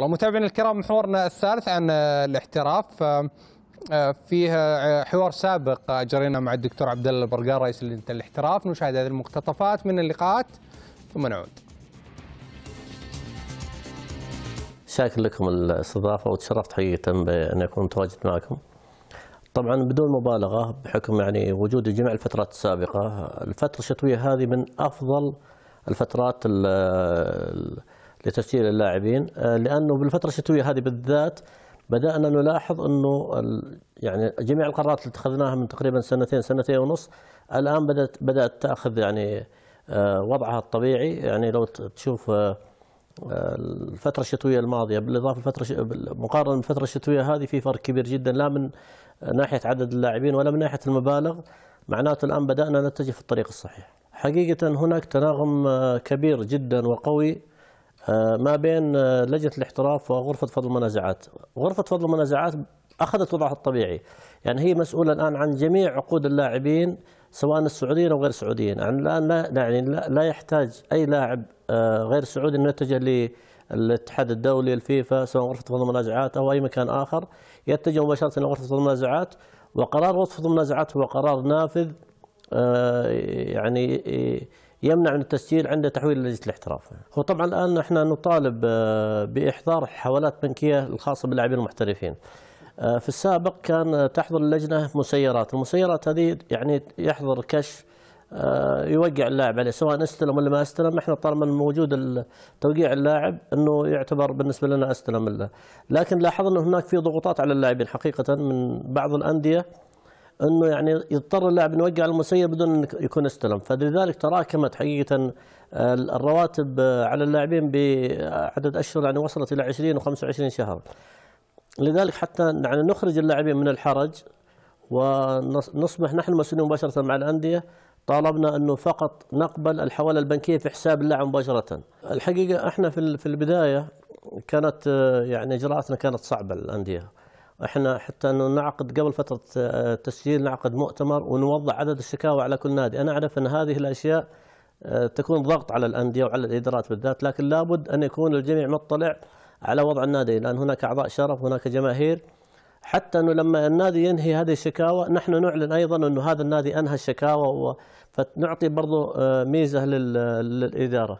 متابعينا الكرام محورنا الثالث عن الاحتراف آه، آه، فيه آه، حوار سابق اجريناه مع الدكتور عبد الله البرقان رئيس لجنه الاحتراف نشاهد هذه المقتطفات من اللقاءات ثم نعود. شاكر لكم الاستضافه وتشرفت حقيقه بان اكون متواجد معكم. طبعا بدون مبالغه بحكم يعني وجود جميع الفترات السابقه الفتره الشتويه هذه من افضل الفترات ال لتسجيل اللاعبين آه، لانه بالفتره الشتويه هذه بالذات بدانا نلاحظ انه يعني جميع القرارات اللي اتخذناها من تقريبا سنتين سنتين ونص الان بدات بدات تاخذ يعني آه، وضعها الطبيعي يعني لو تشوف آه، الفترة الشتوية الماضية بالإضافة الفترة مقارنة بالفترة الشتوية هذه في فرق كبير جدا لا من ناحية عدد اللاعبين ولا من ناحية المبالغ معناته الآن بدأنا نتجه في الطريق الصحيح حقيقة هناك تناغم كبير جدا وقوي آه، ما بين آه، لجنه الاحتراف وغرفه فضل المنازعات، غرفه فضل المنازعات اخذت وضعها الطبيعي، يعني هي مسؤوله الان عن جميع عقود اللاعبين سواء السعوديين او غير السعوديين، يعني الان لا يعني لا يحتاج اي لاعب آه، غير سعودي انه يتجه للاتحاد الدولي الفيفا سواء غرفه فضل المنازعات او اي مكان اخر، يتجه مباشره الى غرفه فضل المنازعات، وقرار غرفه فضل المنازعات هو قرار نافذ يعني يمنع من التسجيل عند تحويل لجنه الاحتراف هو طبعا الان احنا نطالب آه، باحضار حوالات بنكيه الخاصه باللاعبين المحترفين آه، في السابق كان تحضر اللجنه مسيرات المسيرات هذه يعني يحضر كشف آه، يوقع اللاعب عليه سواء استلم ولا ما استلم احنا طالما موجود توقيع اللاعب انه يعتبر بالنسبه لنا استلم له لكن لاحظنا هناك في ضغوطات على اللاعبين حقيقه من بعض الانديه انه يعني يضطر اللاعب انه يوقع على المسير بدون انه يكون استلم فلذلك تراكمت حقيقه آه، الرواتب آه، على اللاعبين بعدد اشهر يعني وصلت الى 20 و25 شهر لذلك حتى يعني نخرج اللاعبين من الحرج ونصبح نحن مسؤولين مباشره مع الانديه طالبنا انه فقط نقبل الحواله البنكيه في حساب اللاعب مباشره. الحقيقه احنا في البدايه كانت آه، يعني اجراءاتنا كانت صعبه للانديه احنا حتى انه نعقد قبل فتره التسجيل آه، نعقد مؤتمر ونوضع عدد الشكاوى على كل نادي، انا اعرف ان هذه الاشياء آه، تكون ضغط على الانديه وعلى الادارات بالذات، لكن لابد ان يكون الجميع مطلع على وضع النادي لان هناك اعضاء شرف هناك جماهير حتى انه لما النادي ينهي هذه الشكاوى نحن نعلن ايضا انه هذا النادي انهى الشكاوى فنعطي برضه آه، ميزه للاداره.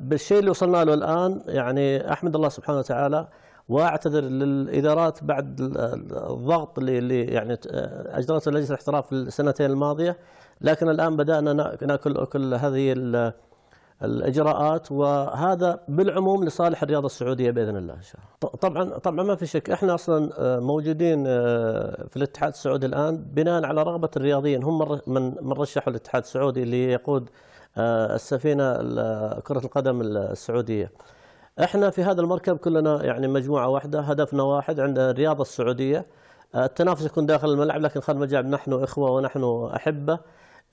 بالشيء اللي وصلنا له الان يعني احمد الله سبحانه وتعالى واعتذر للادارات بعد الضغط اللي يعني آه، اجرته لجنه الاحتراف في السنتين الماضيه لكن الان بدانا ناكل كل هذه الاجراءات وهذا بالعموم لصالح الرياضه السعوديه باذن الله ان شاء الله. طبعا طبعا ما في شك احنا اصلا آه، موجودين آه، في الاتحاد السعودي الان بناء على رغبه الرياضيين هم من من رشحوا الاتحاد السعودي ليقود السفينه كره القدم السعوديه. احنا في هذا المركب كلنا يعني مجموعه واحده هدفنا واحد عند الرياضه السعوديه آه، التنافس يكون داخل الملعب لكن خارج الملعب نحن اخوه ونحن احبه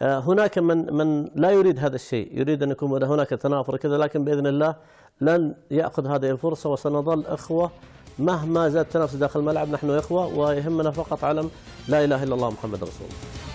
آه، هناك من من لا يريد هذا الشيء يريد ان يكون هناك تنافر كذا لكن باذن الله لن ياخذ هذه الفرصه وسنظل اخوه مهما زاد التنافس داخل الملعب نحن اخوه ويهمنا فقط علم لا اله الا الله محمد رسول الله